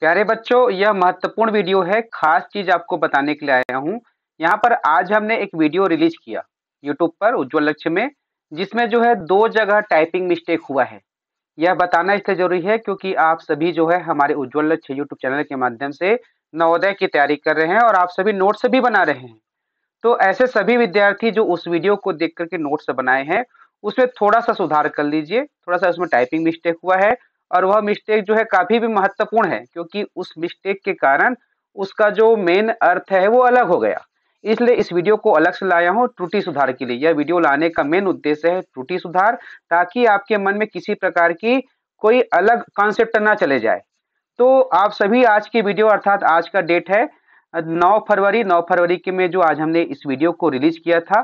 प्यारे बच्चों यह महत्वपूर्ण वीडियो है खास चीज आपको बताने के लिए आया हूँ यहाँ पर आज हमने एक वीडियो रिलीज किया यूट्यूब पर उज्जवल लक्ष्य में जिसमें जो है दो जगह टाइपिंग मिस्टेक हुआ है यह बताना इसलिए जरूरी है क्योंकि आप सभी जो है हमारे उज्जवल लक्ष्य यूट्यूब चैनल के माध्यम से नवोदय की तैयारी कर रहे हैं और आप सभी नोट्स भी बना रहे हैं तो ऐसे सभी विद्यार्थी जो उस वीडियो को देख करके नोट्स बनाए हैं उसमें थोड़ा सा सुधार कर लीजिए थोड़ा सा उसमें टाइपिंग मिस्टेक हुआ है और वह मिस्टेक जो है काफ़ी भी महत्वपूर्ण है क्योंकि उस मिस्टेक के कारण उसका जो मेन अर्थ है वो अलग हो गया इसलिए इस वीडियो को अलग से लाया हूँ त्रुटि सुधार के लिए यह वीडियो लाने का मेन उद्देश्य है त्रुटि सुधार ताकि आपके मन में किसी प्रकार की कोई अलग कॉन्सेप्ट ना चले जाए तो आप सभी आज की वीडियो अर्थात आज का डेट है 9 फरवरी 9 फरवरी के में जो आज हमने इस वीडियो को रिलीज किया था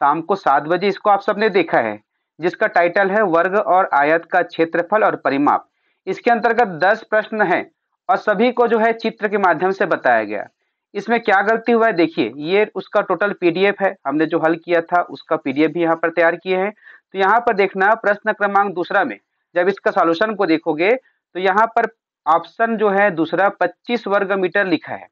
शाम को सात बजे इसको आप सबने देखा है जिसका टाइटल है वर्ग और आयत का क्षेत्रफल और परिमाप इसके अंतर्गत दस प्रश्न है और सभी को जो है चित्र के माध्यम से बताया गया इसमें क्या गलती हुआ है देखिए ये उसका टोटल पीडीएफ है हमने जो हल किया था उसका पीडीएफ भी यहाँ पर तैयार किए हैं तो यहाँ पर देखना प्रश्न क्रमांक दूसरा में जब इसका सॉल्यूशन को देखोगे तो यहाँ पर ऑप्शन जो है दूसरा 25 वर्ग मीटर लिखा है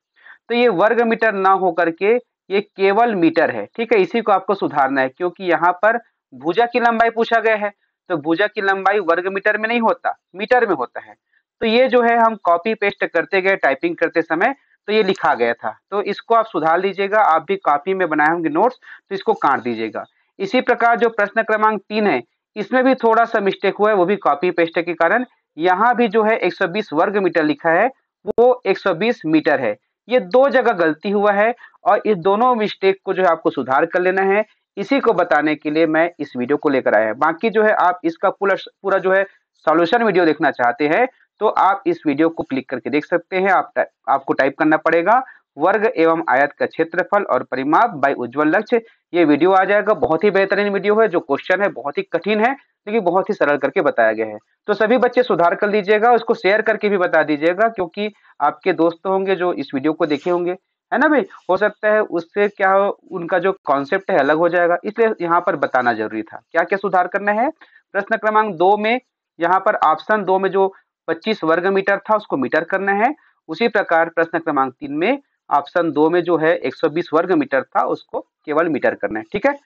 तो ये वर्ग मीटर ना होकर के ये केवल मीटर है ठीक है इसी को आपको सुधारना है क्योंकि यहाँ पर भुजा की लंबाई पूछा गया है तो भुजा की लंबाई वर्ग मीटर में नहीं होता मीटर में होता है तो ये जो है हम कॉपी पेस्ट करते गए टाइपिंग करते समय तो ये लिखा गया था तो इसको आप सुधार लीजिएगा आप भी कॉपी में बनाए होंगे नोट्स तो इसको काट दीजिएगा इसी प्रकार जो प्रश्न क्रमांक तीन है इसमें भी थोड़ा सा मिस्टेक हुआ है वो भी कॉपी पेस्ट के कारण यहाँ भी जो है 120 वर्ग मीटर लिखा है वो 120 मीटर है ये दो जगह गलती हुआ है और इस दोनों मिस्टेक को जो है आपको सुधार कर लेना है इसी को बताने के लिए मैं इस वीडियो को लेकर आया है बाकी जो है आप इसका पूरा पूरा जो है सॉल्यूशन वीडियो देखना चाहते हैं तो आप इस वीडियो को क्लिक करके देख सकते हैं आप ता, आपको टाइप करना पड़ेगा वर्ग एवं आयत का क्षेत्रफल और परिमाप बाय उज्जवल लक्ष्य ये वीडियो आ जाएगा बहुत ही बेहतरीन वीडियो है जो क्वेश्चन है बहुत ही कठिन है क्योंकि तो बहुत ही सरल करके बताया गया है तो सभी बच्चे सुधार कर लीजिएगा उसको शेयर करके भी बता दीजिएगा क्योंकि आपके दोस्त होंगे जो इस वीडियो को देखे होंगे है ना भाई हो सकता है उससे क्या हो उनका जो कॉन्सेप्ट है अलग हो जाएगा इसलिए यहाँ पर बताना जरूरी था क्या क्या सुधार करना है प्रश्न क्रमांक दो में यहाँ पर ऑप्शन दो में जो 25 वर्ग मीटर था उसको मीटर करना है उसी प्रकार प्रश्न क्रमांक तीन में ऑप्शन दो में जो है 120 वर्ग मीटर था उसको केवल मीटर करना है ठीक है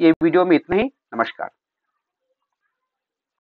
ये वीडियो में इतना ही नमस्कार